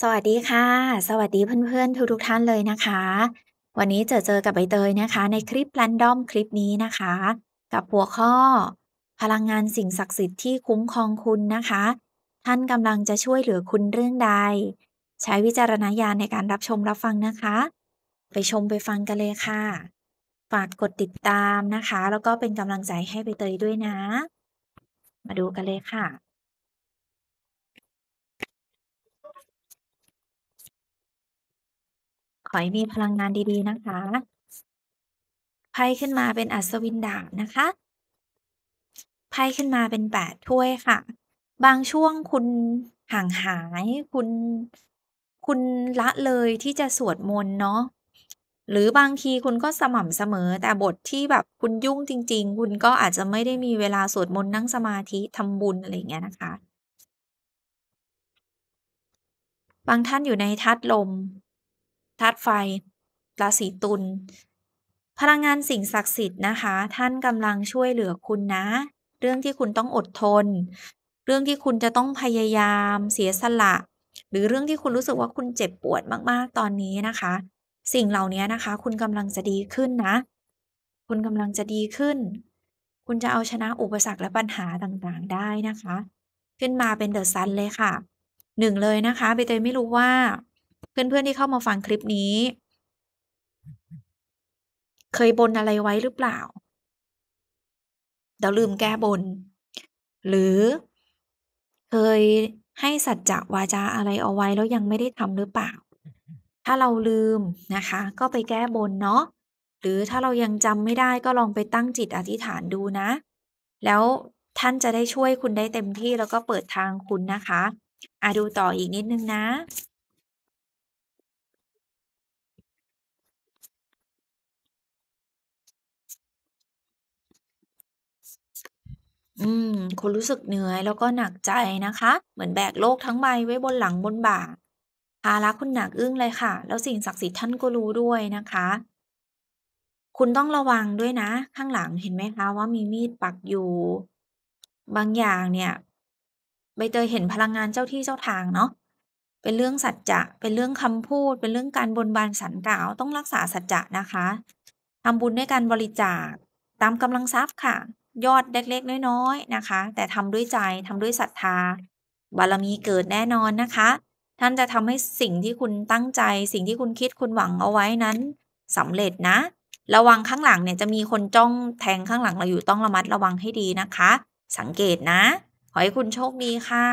สวัสดีค่ะ สวัสดีเพื่อนๆทุกทกท่านเลยนะคะ วันนี้เจอเจอกับใบเตยนะคะ ในคลิปแรนดอมคลิปนี้นะคะ กับหัวข้อ พลังงานสิ่งศักดิ์สิทธิ์ที่คุ้มครองคุณนะคะ ท่านกำลังจะช่วยเหลือคุณเรื่องใด ใช้วิจารณญาณในการรับชมรับฟังนะคะ ไปชมไปฟังกันเลยค่ะฝากกดติดตามนะคะ แล้วก็เป็นกำลังใจให้ใบเตยด้วยนะ มาดูกันเลยค่ะขอให้มีพลังงานดี ๆ นะคะ ไพ่ขึ้นมาเป็นอัศวินดาบนะคะ ไพ่ขึ้นมาเป็นแปดถ้วยค่ะ บางช่วงคุณห่างหายคุณคุณละเลยที่จะสวดมนต์เนาะ หรือบางทีคุณก็สม่ำเสมอแต่บทที่แบบคุณยุ่งจริงๆ คุณก็อาจจะไม่ได้มีเวลาสวดมนต์นั่งสมาธิทำบุญ อะไรเงี้ยนะคะ บางท่านอยู่ในทัดลมธาตุไฟ ราศีตุล พลังงานสิ่งศักดิ์สิทธิ์นะคะ ท่านกำลังช่วยเหลือคุณนะ เรื่องที่คุณต้องอดทน เรื่องที่คุณจะต้องพยายาม เสียสละ หรือเรื่องที่คุณรู้สึกว่าคุณเจ็บปวดมากๆ ตอนนี้นะคะ สิ่งเหล่านี้นะคะ คุณกำลังจะดีขึ้นนะ คุณกำลังจะดีขึ้น คุณจะเอาชนะอุปสรรคและปัญหาต่างๆ ได้นะคะ ขึ้นมาเป็นเดอะซันเลยค่ะ หนึ่งเลยนะคะใบเตยไม่รู้ว่าเพื่อนๆที่เข้ามาฟังคลิปนี้ เคยบนอะไรไว้หรือเปล่า เราลืมแก้บน หรือ เคยให้สัจจะวาจาอะไรเอาไว้แล้วยังไม่ได้ทำหรือเปล่า ถ้าเราลืมนะคะ ก็ไปแก้บนเนาะ หรือถ้าเรายังจำไม่ได้ก็ลองไปตั้งจิตอธิษฐานดูนะ แล้วท่านจะได้ช่วยคุณได้เต็มที่แล้วก็เปิดทางคุณนะคะอะดูต่ออีกนิดนึงนะอืมคุณรู้สึกเหนื่อย แล้วก็หนักใจนะคะ เหมือนแบกโลกทั้งใบไว้บนหลังบนบ่าภาระคุณหนักอึ้งเลยค่ะ แล้วสิ่งศักดิ์สิทธิ์ท่านก็รู้ด้วยนะคะ คุณต้องระวังด้วยนะ ข้างหลังเห็นไหมคะว่ามีมีดปักอยู่ บางอย่างเนี่ยใบเตยเห็นพลังงานเจ้าที่เจ้าทางเนาะเป็นเรื่องสัจจะ เป็นเรื่องคำพูด เป็นเรื่องการบนบานสันกล่าวต้องรักษาสัจจะนะคะทำบุญด้วยการบริจาค ตามกำลังทรัพย์ค่ะยอดเล็กๆน้อยๆ นะคะ แต่ทำด้วยใจทำด้วยศรัทธา บารมีเกิดแน่นอนนะคะ ท่านจะทำให้สิ่งที่คุณตั้งใจ สิ่งที่คุณคิดคุณหวังเอาไว้นั้นสำเร็จนะ ระวังข้างหลังเนี่ยจะมีคนจ้องแทงข้างหลังเราอยู่ต้องระมัดระวังให้ดีนะคะ สังเกตนะ ขอให้คุณโชคดีค่ะ